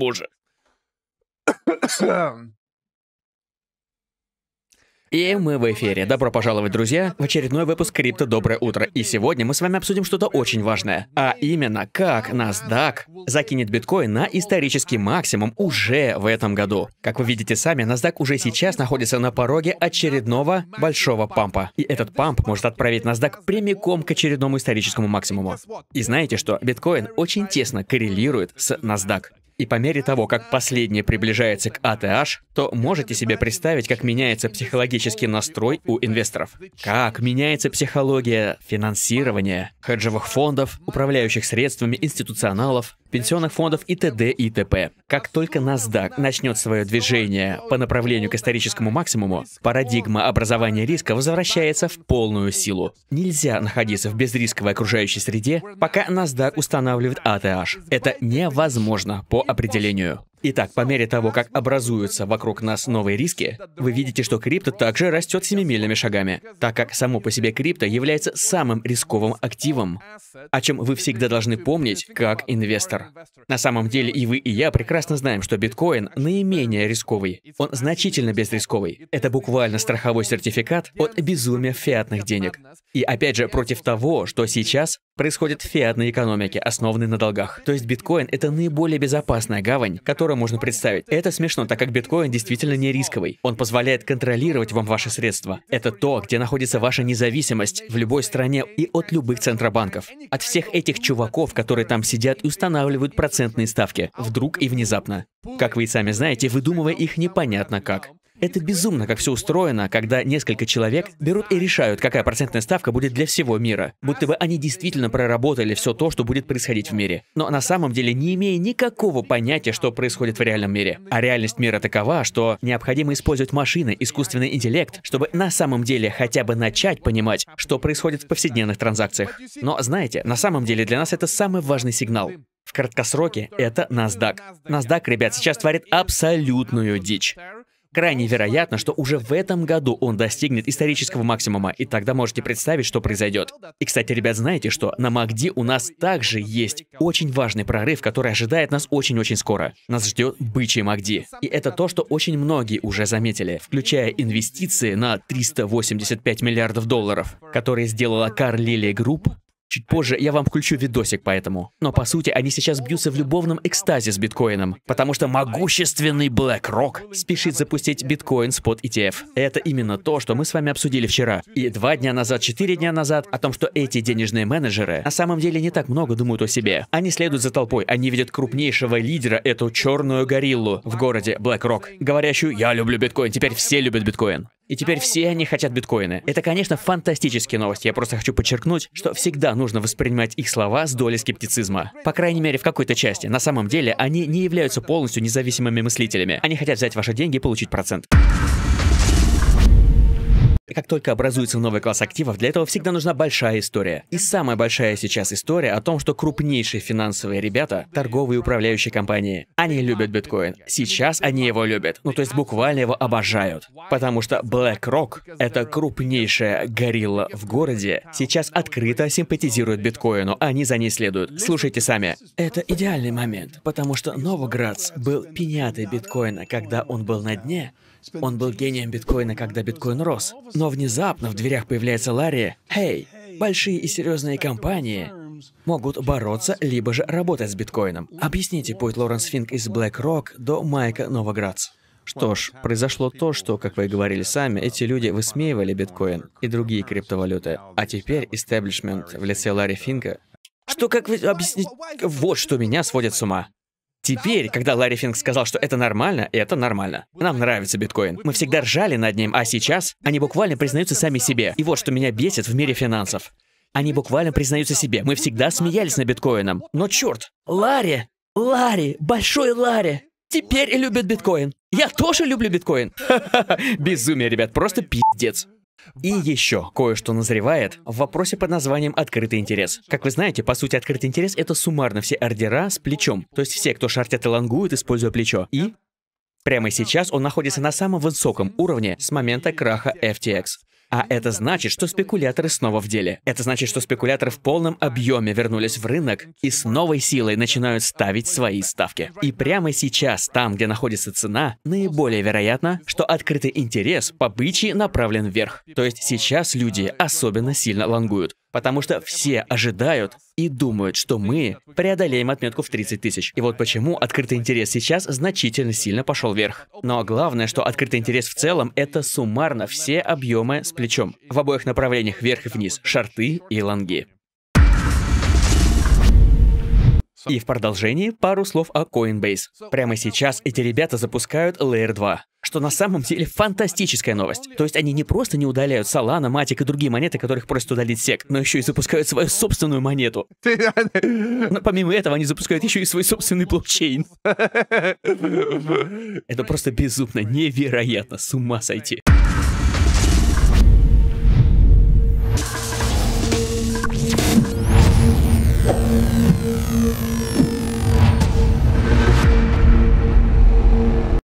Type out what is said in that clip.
Боже. И мы в эфире. Добро пожаловать, друзья, в очередной выпуск Крипто Доброе Утро. И сегодня мы с вами обсудим что-то очень важное. А именно, как NASDAQ закинет биткоин на исторический максимум уже в этом году. Как вы видите сами, NASDAQ уже сейчас находится на пороге очередного большого пампа. И этот памп может отправить NASDAQ прямиком к очередному историческому максимуму. И знаете что? Биткоин очень тесно коррелирует с NASDAQ. И по мере того, как последнее приближается к АТH, то можете себе представить, как меняется психологический настрой у инвесторов. Как меняется психология финансирования, хеджевых фондов, управляющих средствами институционалов, пенсионных фондов и т.д. и т.п. Как только NASDAQ начнет свое движение по направлению к историческому максимуму, парадигма образования риска возвращается в полную силу. Нельзя находиться в безрисковой окружающей среде, пока NASDAQ устанавливает АТХ. Это невозможно по определению. Итак, по мере того, как образуются вокруг нас новые риски, вы видите, что крипто также растет семимильными шагами, так как само по себе крипто является самым рисковым активом, о чем вы всегда должны помнить как инвестор. На самом деле и вы, и я прекрасно знаем, что биткоин наименее рисковый. Он значительно безрисковый. Это буквально страховой сертификат от безумия фиатных денег. И опять же, против того, что сейчас происходит в фиатной экономике, основанной на долгах. То есть биткоин — это наиболее безопасная гавань, которую можно представить. Это смешно, так как биткоин действительно не рисковый. Он позволяет контролировать вам ваши средства. Это то, где находится ваша независимость в любой стране и от любых центробанков. От всех этих чуваков, которые там сидят и устанавливают процентные ставки. Вдруг и внезапно. Как вы и сами знаете, выдумывая их непонятно как. Это безумно, как все устроено, когда несколько человек берут и решают, какая процентная ставка будет для всего мира. Будто бы они действительно проработали все то, что будет происходить в мире. Но на самом деле не имея никакого понятия, что происходит в реальном мире. А реальность мира такова, что необходимо использовать машины, искусственный интеллект, чтобы на самом деле хотя бы начать понимать, что происходит в повседневных транзакциях. Но знаете, на самом деле для нас это самый важный сигнал. В краткосроке это NASDAQ. NASDAQ, ребят, сейчас творит абсолютную дичь. Крайне вероятно, что уже в этом году он достигнет исторического максимума, и тогда можете представить, что произойдет. И, кстати, ребят, знаете, что на MACD у нас также есть очень важный прорыв, который ожидает нас очень-очень скоро. Нас ждет бычий MACD. И это то, что очень многие уже заметили, включая инвестиции на 385 миллиардов долларов, которые сделала Кар Лилия Групп Чуть позже я вам включу видосик по этому. Но по сути они сейчас бьются в любовном экстазе с биткоином, потому что могущественный BlackRock спешит запустить биткоин спот ETF. Это именно то, что мы с вами обсудили вчера. И два дня назад, четыре дня назад, о том, что эти денежные менеджеры на самом деле не так много думают о себе. Они следуют за толпой, они видят крупнейшего лидера, эту черную гориллу в городе BlackRock, говорящую «Я люблю биткоин, теперь все любят биткоин» и теперь все они хотят биткоины. Это, конечно, фантастические новости, я просто хочу подчеркнуть, что всегда нужно воспринимать их слова с долей скептицизма. По крайней мере, в какой-то части. На самом деле, они не являются полностью независимыми мыслителями. Они хотят взять ваши деньги и получить процент. Как только образуется новый класс активов, для этого всегда нужна большая история. И самая большая сейчас история о том, что крупнейшие финансовые ребята, торговые управляющие компании, они любят биткоин. Сейчас они его любят. Ну, то есть буквально его обожают. Потому что BlackRock, это крупнейшая горилла в городе, сейчас открыто симпатизирует биткоину, они за ней следуют. Слушайте сами. Это идеальный момент, потому что Новоградс был пенятой биткоина, когда он был на дне, он был гением биткоина, когда биткоин рос. Но внезапно в дверях появляется Ларри. Hey, большие и серьезные компании могут бороться, либо же работать с биткоином. Объясните путь Лоренс Финк из BlackRock до Майка Новоградц. Что ж, произошло то, что, как вы говорили сами, эти люди высмеивали биткоин и другие криптовалюты. А теперь истеблишмент в лице Ларри Финка... Что, как вы объяснить? Вот что меня сводит с ума. Теперь, когда Ларри Финк сказал, что это нормально, это нормально. Нам нравится биткоин. Мы всегда ржали над ним, а сейчас они буквально признаются сами себе. И вот что меня бесит в мире финансов. Они буквально признаются себе. Мы всегда смеялись над биткоином. Но черт, Ларри, Ларри, большой Ларри, теперь любит биткоин. Я тоже люблю биткоин. Безумие, ребят, просто пиздец. И еще кое-что назревает в вопросе под названием «Открытый интерес». Как вы знаете, по сути, открытый интерес — это суммарно все ордера с плечом. То есть все, кто шартят и лангуют, используя плечо. И Прямо сейчас он находится на самом высоком уровне с момента краха FTX. А это значит, что спекуляторы снова в деле. Это значит, что спекуляторы в полном объеме вернулись в рынок и с новой силой начинают ставить свои ставки. И прямо сейчас, там, где находится цена, наиболее вероятно, что открытый интерес по бычьи направлен вверх. То есть сейчас люди особенно сильно лонгуют. Потому что все ожидают и думают, что мы преодолеем отметку в 30 тысяч. И вот почему открытый интерес сейчас значительно сильно пошел вверх. Но главное, что открытый интерес в целом — это суммарно все объемы с плечом. В обоих направлениях вверх и вниз — шарты и лонги. И в продолжении пару слов о Coinbase. Прямо сейчас эти ребята запускают Layer 2 что на самом деле фантастическая новость. То есть они не просто не удаляют Solana, Матик и другие монеты, которых просят удалить SEC, но еще и запускают свою собственную монету. Но помимо этого они запускают еще и свой собственный блокчейн. Это просто безумно, невероятно, с ума сойти.